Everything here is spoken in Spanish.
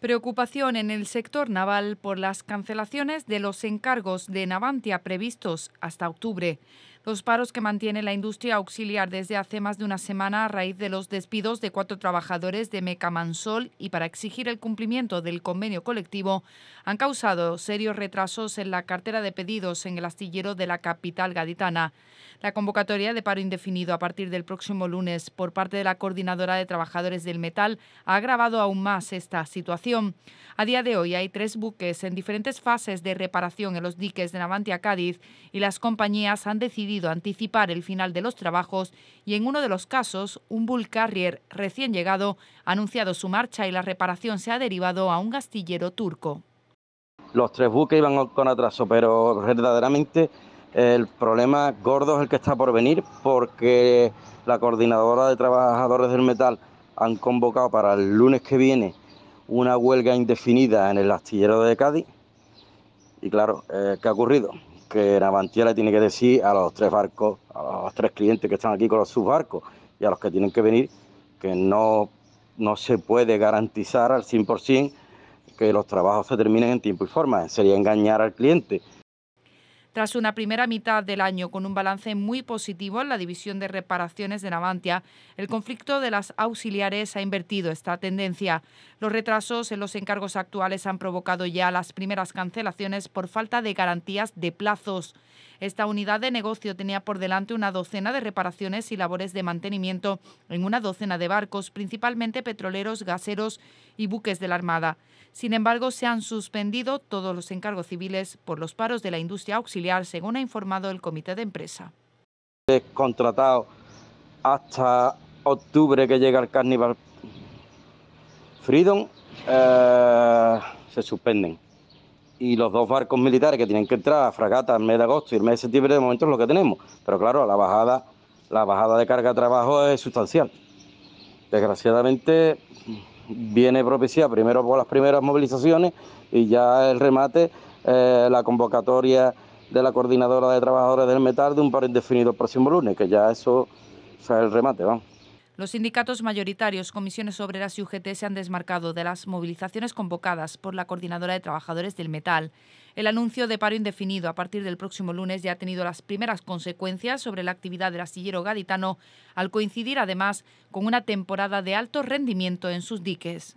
Preocupación en el sector naval por las cancelaciones de los encargos de Navantia previstos hasta octubre los paros que mantiene la industria auxiliar desde hace más de una semana a raíz de los despidos de cuatro trabajadores de Mecamansol y para exigir el cumplimiento del convenio colectivo han causado serios retrasos en la cartera de pedidos en el astillero de la capital gaditana. La convocatoria de paro indefinido a partir del próximo lunes por parte de la Coordinadora de Trabajadores del Metal ha agravado aún más esta situación. A día de hoy hay tres buques en diferentes fases de reparación en los diques de Navantia Cádiz y las compañías han decidido decidido anticipar el final de los trabajos y en uno de los casos, un Bull Carrier recién llegado ha anunciado su marcha y la reparación se ha derivado a un astillero turco. Los tres buques iban con atraso, pero verdaderamente el problema gordo es el que está por venir porque la coordinadora de trabajadores del metal han convocado para el lunes que viene una huelga indefinida en el astillero de Cádiz. Y claro, eh, ¿qué ha ocurrido? que Navantía le tiene que decir a los tres barcos, a los tres clientes que están aquí con los subbarcos y a los que tienen que venir, que no, no se puede garantizar al 100% que los trabajos se terminen en tiempo y forma. Sería engañar al cliente. Tras una primera mitad del año con un balance muy positivo en la división de reparaciones de Navantia, el conflicto de las auxiliares ha invertido esta tendencia. Los retrasos en los encargos actuales han provocado ya las primeras cancelaciones por falta de garantías de plazos. Esta unidad de negocio tenía por delante una docena de reparaciones y labores de mantenimiento en una docena de barcos, principalmente petroleros, gaseros y buques de la Armada. Sin embargo, se han suspendido todos los encargos civiles por los paros de la industria auxiliar según ha informado el comité de empresa. Contratado hasta octubre que llega el Carnival Freedom, eh, se suspenden. Y los dos barcos militares que tienen que entrar a fragata en mes de agosto y el mes de septiembre, de momento es lo que tenemos. Pero claro, la bajada, la bajada de carga de trabajo es sustancial. Desgraciadamente viene propiciada primero por las primeras movilizaciones y ya el remate, eh, la convocatoria de la Coordinadora de Trabajadores del Metal de un paro indefinido el próximo lunes, que ya eso es el remate, Los sindicatos mayoritarios, comisiones obreras y UGT se han desmarcado de las movilizaciones convocadas por la Coordinadora de Trabajadores del Metal. El anuncio de paro indefinido a partir del próximo lunes ya ha tenido las primeras consecuencias sobre la actividad del astillero gaditano, al coincidir además con una temporada de alto rendimiento en sus diques.